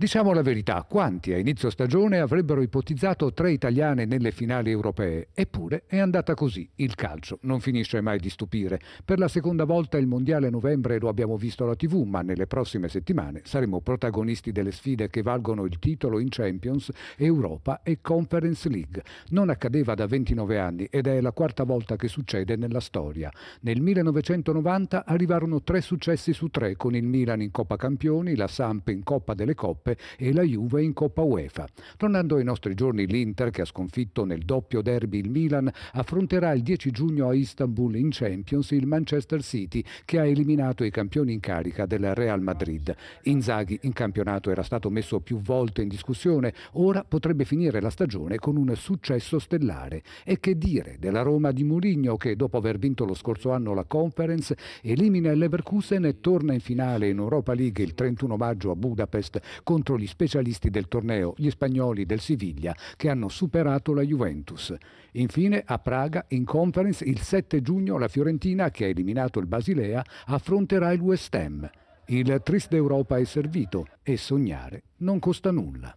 Diciamo la verità, quanti a inizio stagione avrebbero ipotizzato tre italiane nelle finali europee? Eppure è andata così. Il calcio non finisce mai di stupire. Per la seconda volta il Mondiale a novembre lo abbiamo visto alla TV, ma nelle prossime settimane saremo protagonisti delle sfide che valgono il titolo in Champions, Europa e Conference League. Non accadeva da 29 anni ed è la quarta volta che succede nella storia. Nel 1990 arrivarono tre successi su tre con il Milan in Coppa Campioni, la Samp in Coppa delle Coppe Cup e la Juve in Coppa UEFA. Tornando ai nostri giorni, l'Inter, che ha sconfitto nel doppio derby il Milan, affronterà il 10 giugno a Istanbul in Champions il Manchester City, che ha eliminato i campioni in carica del Real Madrid. Inzaghi in campionato era stato messo più volte in discussione, ora potrebbe finire la stagione con un successo stellare. E che dire della Roma di Mourinho che dopo aver vinto lo scorso anno la Conference elimina il Leverkusen e torna in finale in Europa League il 31 maggio a Budapest con contro gli specialisti del torneo, gli spagnoli del Siviglia, che hanno superato la Juventus. Infine a Praga, in conference, il 7 giugno la Fiorentina, che ha eliminato il Basilea, affronterà il West Ham. Il Trist d'Europa è servito e sognare non costa nulla.